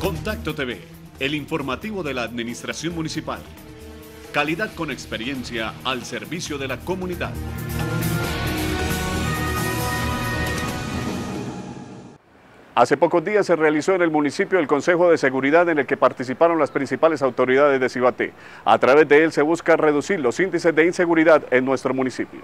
Contacto TV, el informativo de la Administración Municipal. Calidad con experiencia al servicio de la comunidad. Hace pocos días se realizó en el municipio el Consejo de Seguridad en el que participaron las principales autoridades de Cibaté. A través de él se busca reducir los índices de inseguridad en nuestro municipio.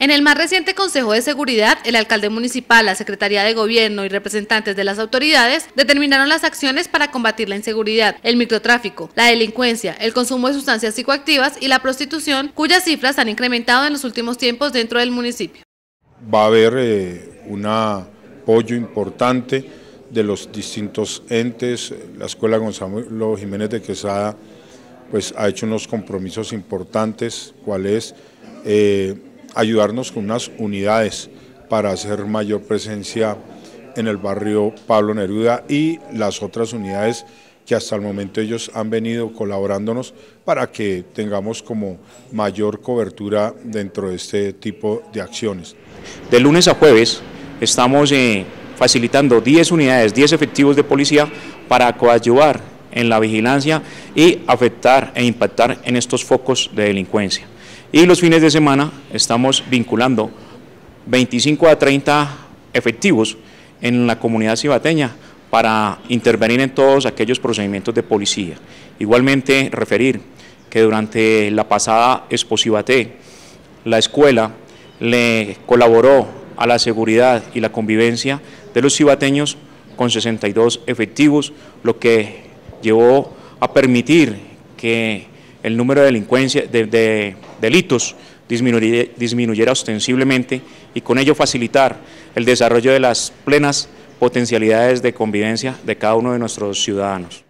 En el más reciente Consejo de Seguridad, el alcalde municipal, la Secretaría de Gobierno y representantes de las autoridades determinaron las acciones para combatir la inseguridad, el microtráfico, la delincuencia, el consumo de sustancias psicoactivas y la prostitución, cuyas cifras han incrementado en los últimos tiempos dentro del municipio. Va a haber eh, un apoyo importante de los distintos entes. La Escuela Gonzalo Jiménez de Quesada pues, ha hecho unos compromisos importantes, cuál es... Eh, ayudarnos con unas unidades para hacer mayor presencia en el barrio Pablo Neruda y las otras unidades que hasta el momento ellos han venido colaborándonos para que tengamos como mayor cobertura dentro de este tipo de acciones. De lunes a jueves estamos eh, facilitando 10 unidades, 10 efectivos de policía para coadyuvar en la vigilancia y afectar e impactar en estos focos de delincuencia y los fines de semana estamos vinculando 25 a 30 efectivos en la comunidad cibateña para intervenir en todos aquellos procedimientos de policía. Igualmente, referir que durante la pasada Expo Cibate, la escuela le colaboró a la seguridad y la convivencia de los cibateños con 62 efectivos, lo que llevó a permitir que el número de, delincuencia, de, delitos disminuyera, disminuyera ostensiblemente y con ello facilitar el desarrollo de las plenas potencialidades de convivencia de cada uno de nuestros ciudadanos.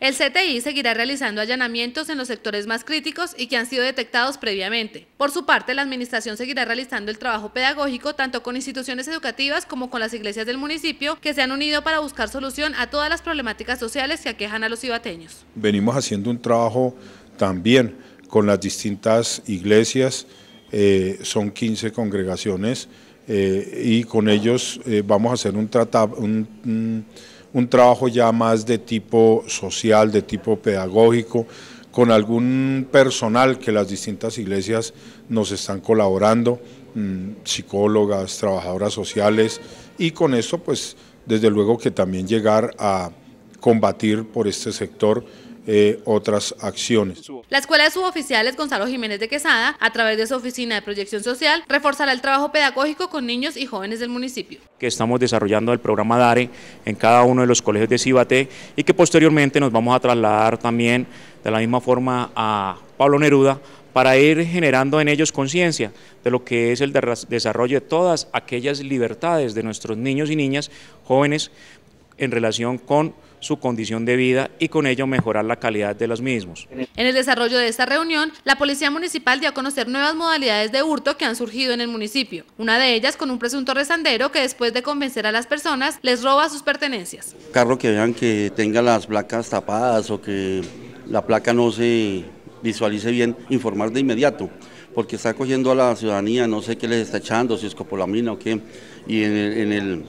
El CTI seguirá realizando allanamientos en los sectores más críticos y que han sido detectados previamente. Por su parte, la Administración seguirá realizando el trabajo pedagógico tanto con instituciones educativas como con las iglesias del municipio que se han unido para buscar solución a todas las problemáticas sociales que aquejan a los cibateños. Venimos haciendo un trabajo también con las distintas iglesias, eh, son 15 congregaciones eh, y con ellos eh, vamos a hacer un, un, trabajo ya más de tipo social, de tipo pedagógico, con algún personal que las distintas iglesias nos están colaborando, mm, psicólogas, trabajadoras sociales, y con eso pues desde luego que también llegar a combatir por este sector eh, otras acciones. La Escuela de Suboficiales Gonzalo Jiménez de Quesada, a través de su Oficina de Proyección Social, reforzará el trabajo pedagógico con niños y jóvenes del municipio. Que estamos desarrollando el programa DARE en cada uno de los colegios de Cibate y que posteriormente nos vamos a trasladar también de la misma forma a Pablo Neruda para ir generando en ellos conciencia de lo que es el desarrollo de todas aquellas libertades de nuestros niños y niñas jóvenes en relación con su condición de vida y con ello mejorar la calidad de los mismos. En el desarrollo de esta reunión, la Policía Municipal dio a conocer nuevas modalidades de hurto que han surgido en el municipio, una de ellas con un presunto resandero que después de convencer a las personas les roba sus pertenencias. Carro que vean que tenga las placas tapadas o que la placa no se visualice bien, informar de inmediato, porque está cogiendo a la ciudadanía, no sé qué les está echando, si es copolamina o qué, y en el, en el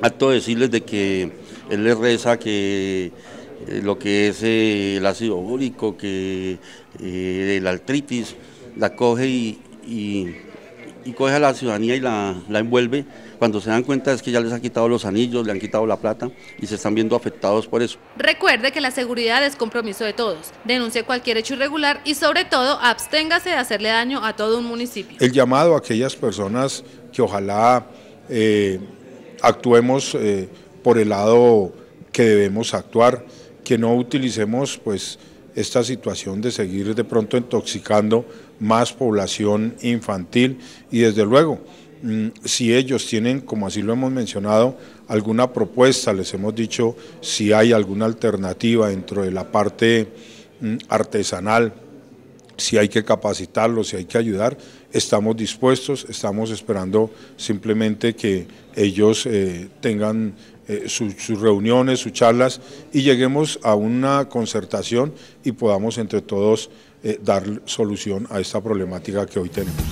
acto de decirles de que él le reza que eh, lo que es eh, el ácido úrico, que eh, la artritis, la coge y, coge a la ciudadanía y la, envuelve. Cuando se dan cuenta es que ya les ha quitado los anillos, le han quitado la plata y se están viendo afectados por eso. Recuerde que la seguridad es compromiso de todos. Denuncie cualquier hecho irregular y sobre todo absténgase de hacerle daño a todo un municipio. El llamado a aquellas personas que ojalá actuemos por el lado que debemos actuar, que no utilicemos pues esta situación de seguir de pronto intoxicando más población infantil y desde luego mm, si ellos tienen, como así lo hemos mencionado, alguna propuesta, les hemos dicho si hay alguna alternativa dentro de la parte mm, artesanal, si hay que capacitarlos, si hay que ayudar, estamos dispuestos, estamos esperando simplemente que ellos eh, tengan eh, sus reuniones, sus charlas y lleguemos a una concertación y podamos entre todos eh, dar solución a esta problemática que hoy tenemos.